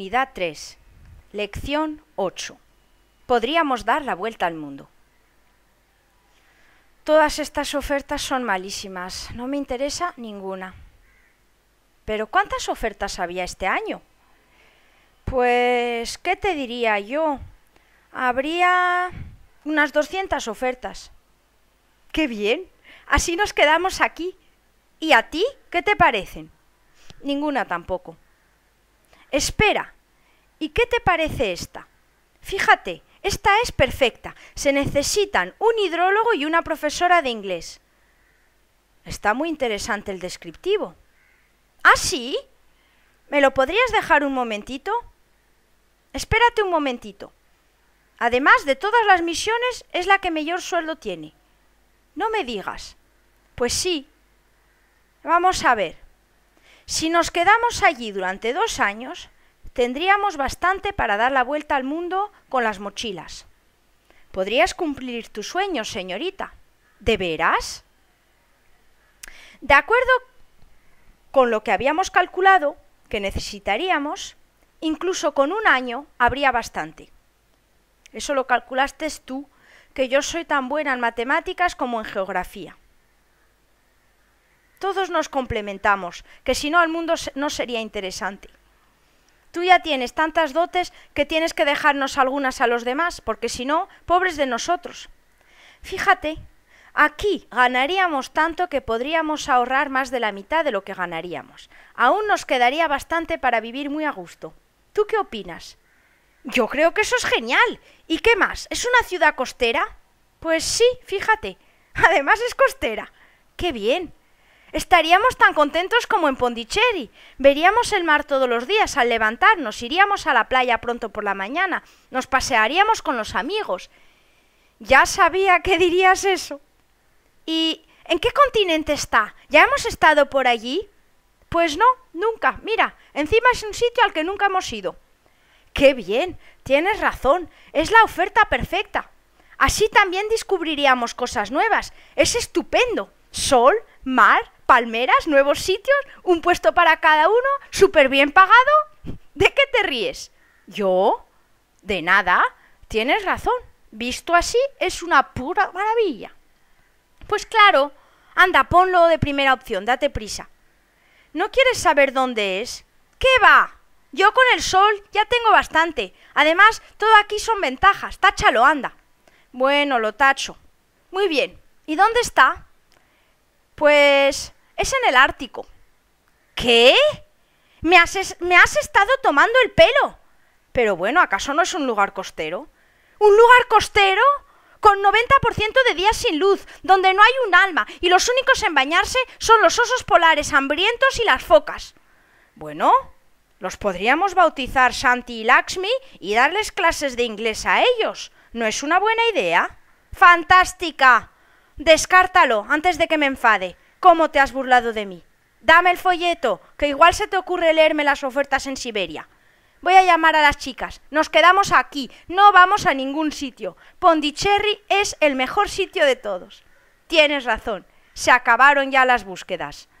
Unidad 3. Lección 8. Podríamos dar la vuelta al mundo. Todas estas ofertas son malísimas. No me interesa ninguna. Pero ¿cuántas ofertas había este año? Pues, ¿qué te diría yo? Habría unas 200 ofertas. ¡Qué bien! Así nos quedamos aquí. ¿Y a ti? ¿Qué te parecen? Ninguna tampoco. Espera, ¿y qué te parece esta? Fíjate, esta es perfecta. Se necesitan un hidrólogo y una profesora de inglés. Está muy interesante el descriptivo. ¿Ah, sí? ¿Me lo podrías dejar un momentito? Espérate un momentito. Además de todas las misiones, es la que mayor sueldo tiene. No me digas. Pues sí. Vamos a ver. Si nos quedamos allí durante dos años, tendríamos bastante para dar la vuelta al mundo con las mochilas. Podrías cumplir tu sueño, señorita. ¿De veras? De acuerdo con lo que habíamos calculado que necesitaríamos, incluso con un año habría bastante. Eso lo calculaste tú, que yo soy tan buena en matemáticas como en geografía. Todos nos complementamos, que si no al mundo no sería interesante. Tú ya tienes tantas dotes que tienes que dejarnos algunas a los demás, porque si no, pobres de nosotros. Fíjate, aquí ganaríamos tanto que podríamos ahorrar más de la mitad de lo que ganaríamos. Aún nos quedaría bastante para vivir muy a gusto. ¿Tú qué opinas? Yo creo que eso es genial. ¿Y qué más? ¿Es una ciudad costera? Pues sí, fíjate. Además es costera. ¡Qué bien! Estaríamos tan contentos como en Pondicherry. Veríamos el mar todos los días al levantarnos, iríamos a la playa pronto por la mañana, nos pasearíamos con los amigos. Ya sabía que dirías eso. ¿Y en qué continente está? ¿Ya hemos estado por allí? Pues no, nunca. Mira, encima es un sitio al que nunca hemos ido. ¡Qué bien! Tienes razón. Es la oferta perfecta. Así también descubriríamos cosas nuevas. Es estupendo. Sol, mar, palmeras, nuevos sitios, un puesto para cada uno, súper bien pagado. ¿De qué te ríes? Yo, de nada, tienes razón. Visto así, es una pura maravilla. Pues claro, anda, ponlo de primera opción, date prisa. ¿No quieres saber dónde es? ¿Qué va? Yo con el sol ya tengo bastante. Además, todo aquí son ventajas. Táchalo, anda. Bueno, lo tacho. Muy bien. ¿Y dónde está? Pues es en el Ártico. ¿Qué? ¿Me has, estado tomando el pelo. Pero bueno, ¿acaso no es un lugar costero? ¿Un lugar costero? Con 90% de días sin luz, donde no hay un alma y los únicos en bañarse son los osos polares hambrientos y las focas. Bueno, los podríamos bautizar Santi y Lakshmi y darles clases de inglés a ellos. ¿No es una buena idea? ¡Fantástica! Descártalo antes de que me enfade cómo te has burlado de mí. Dame el folleto, que igual se te ocurre leerme las ofertas en Siberia. Voy a llamar a las chicas. Nos quedamos aquí. No vamos a ningún sitio. Pondicherry es el mejor sitio de todos. Tienes razón. Se acabaron ya las búsquedas.